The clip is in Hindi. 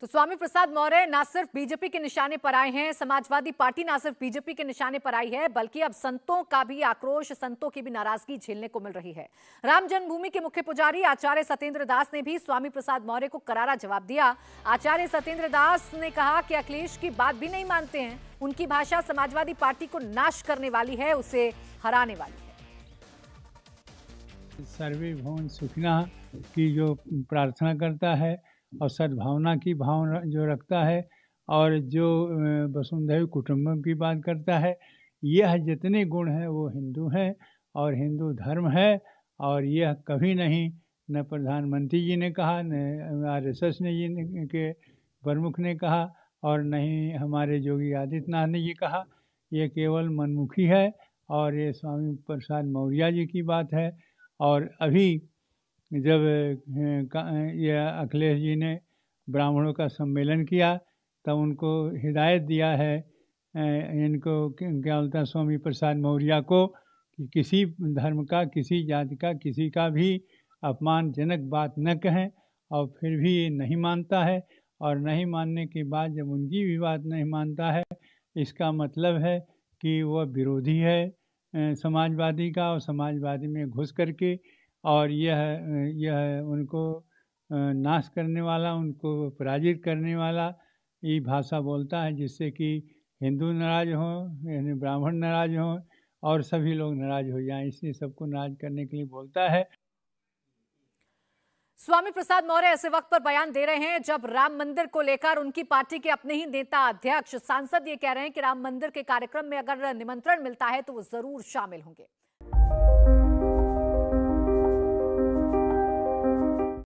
तो स्वामी प्रसाद मौर्य ना सिर्फ बीजेपी के निशाने पर आए हैं समाजवादी पार्टी ना सिर्फ बीजेपी के निशाने पर आई है बल्कि अब संतों का भी आक्रोश संतों की भी नाराजगी झेलने को मिल रही है राम जन्मभूमि के मुख्य पुजारी आचार्य सत्येंद्र दास ने भी स्वामी प्रसाद मौर्य को करारा जवाब दिया आचार्य सत्येंद्र दास ने कहा कि अखिलेश की बात भी नहीं मानते हैं उनकी भाषा समाजवादी पार्टी को नाश करने वाली है उसे हराने वाली है सर्वे भवन सुखना की जो प्रार्थना करता है और सद्भावना की भावना जो रखता है और जो वसुंधैव कुटुम्बम की बात करता है यह जितने गुण हैं वो हिंदू हैं और हिंदू धर्म है और यह कभी नहीं न प्रधानमंत्री जी ने कहा न आर एस एस ने जी ने के प्रमुख ने कहा और न ही हमारे योगी आदित्यनाथ ने ये कहा ये केवल मनमुखी है और ये स्वामी प्रसाद मौर्य जी की बात है और अभी जब ये अखिलेश जी ने ब्राह्मणों का सम्मेलन किया तब उनको हिदायत दिया है इनको क्या बोलते हैं स्वामी प्रसाद मौर्य को कि किसी धर्म का किसी जाति का किसी का भी अपमानजनक बात न कहें और फिर भी ये नहीं मानता है और नहीं मानने के बाद जब उनकी भी बात नहीं मानता है इसका मतलब है कि वह विरोधी है समाजवादी का और समाजवादी में घुस करके और यह यह उनको नाश करने वाला उनको पराजित करने वाला ये भाषा बोलता है जिससे कि हिंदू नाराज हों यानी ब्राह्मण नाराज हों और सभी लोग नाराज हो जाएं इसलिए सबको नाराज करने के लिए बोलता है स्वामी प्रसाद मौर्य ऐसे वक्त पर बयान दे रहे हैं जब राम मंदिर को लेकर उनकी पार्टी के अपने ही नेता अध्यक्ष सांसद ये कह रहे हैं कि राम मंदिर के कार्यक्रम में अगर निमंत्रण मिलता है तो वो जरूर शामिल होंगे